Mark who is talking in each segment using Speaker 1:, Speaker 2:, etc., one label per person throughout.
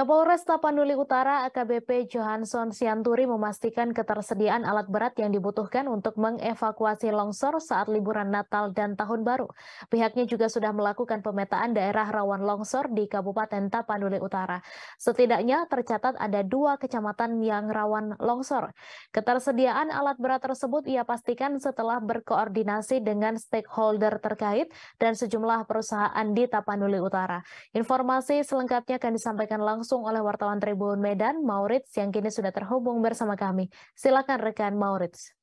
Speaker 1: Kapolres Tapanuli Utara AKBP Johansson Sianturi memastikan ketersediaan alat berat yang dibutuhkan untuk mengevakuasi longsor saat liburan Natal dan Tahun Baru. Pihaknya juga sudah melakukan pemetaan daerah rawan longsor di Kabupaten Tapanuli Utara. Setidaknya tercatat ada dua kecamatan yang rawan longsor. Ketersediaan alat berat tersebut ia pastikan setelah berkoordinasi dengan stakeholder terkait dan sejumlah perusahaan di Tapanuli Utara. Informasi selengkapnya akan disampaikan langsung langsung oleh wartawan Tribun Medan, Maurits, yang kini sudah terhubung bersama kami. Silakan rekan Maurits.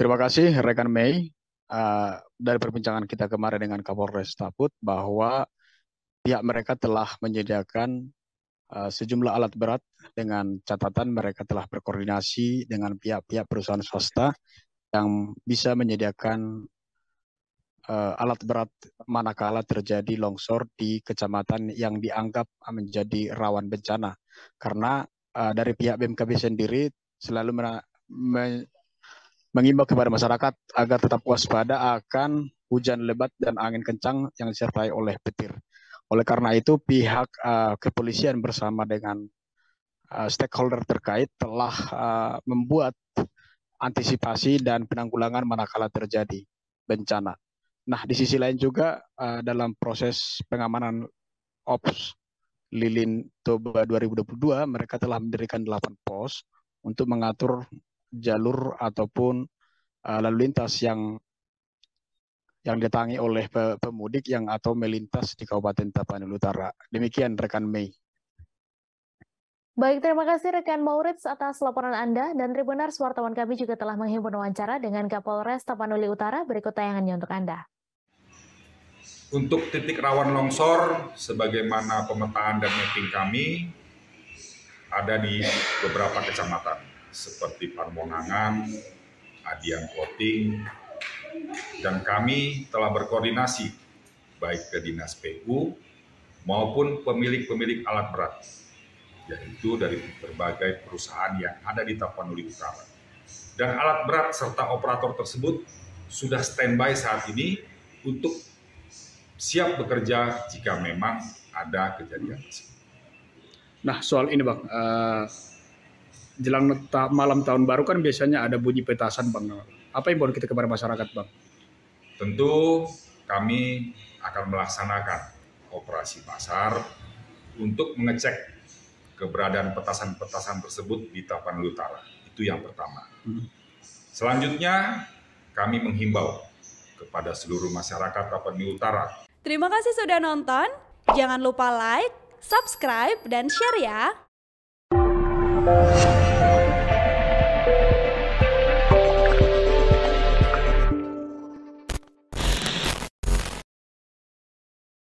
Speaker 2: Terima kasih rekan Mei. Uh, dari perbincangan kita kemarin dengan Kapolres Taput bahwa pihak mereka telah menyediakan uh, sejumlah alat berat dengan catatan mereka telah berkoordinasi dengan pihak-pihak perusahaan swasta yang bisa menyediakan uh, alat berat manakala terjadi longsor di kecamatan yang dianggap menjadi rawan bencana. Karena uh, dari pihak BMKB sendiri selalu men mengimbau kepada masyarakat agar tetap waspada akan hujan lebat dan angin kencang yang disertai oleh petir. Oleh karena itu pihak uh, kepolisian bersama dengan uh, stakeholder terkait telah uh, membuat antisipasi dan penanggulangan manakala terjadi bencana. Nah, di sisi lain juga uh, dalam proses pengamanan Ops Lilin Toba 2022, mereka telah mendirikan 8 pos untuk mengatur jalur ataupun uh, lalu lintas yang yang ditangi oleh pemudik yang atau melintas di Kabupaten Tapanuli Utara. Demikian rekan Mei.
Speaker 1: Baik, terima kasih rekan Maurits atas laporan Anda dan Tribunars wartawan kami juga telah menghimpun wawancara dengan Kapolres Tapanuli Utara berikut tayangannya untuk Anda.
Speaker 3: Untuk titik rawan longsor, sebagaimana pemetaan dan mapping kami, ada di beberapa kecamatan, seperti Parmonangan, Adian Koting, dan kami telah berkoordinasi baik ke Dinas PU maupun pemilik-pemilik alat berat, yaitu dari berbagai perusahaan yang ada di Tapanuli Utara. Dan alat berat serta operator tersebut sudah standby saat ini untuk siap bekerja jika memang ada kejadian
Speaker 2: Nah, soal ini Bang, uh, jelang ta malam tahun baru kan biasanya ada bunyi petasan Bang. Apa yang boleh kita kepada masyarakat Bang?
Speaker 3: Tentu kami akan melaksanakan operasi pasar untuk mengecek keberadaan petasan-petasan tersebut di Tapanuli Utara. Itu yang pertama. Hmm. Selanjutnya, kami menghimbau kepada seluruh masyarakat Papua Utara.
Speaker 1: Terima kasih sudah nonton. Jangan lupa like, subscribe, dan share ya.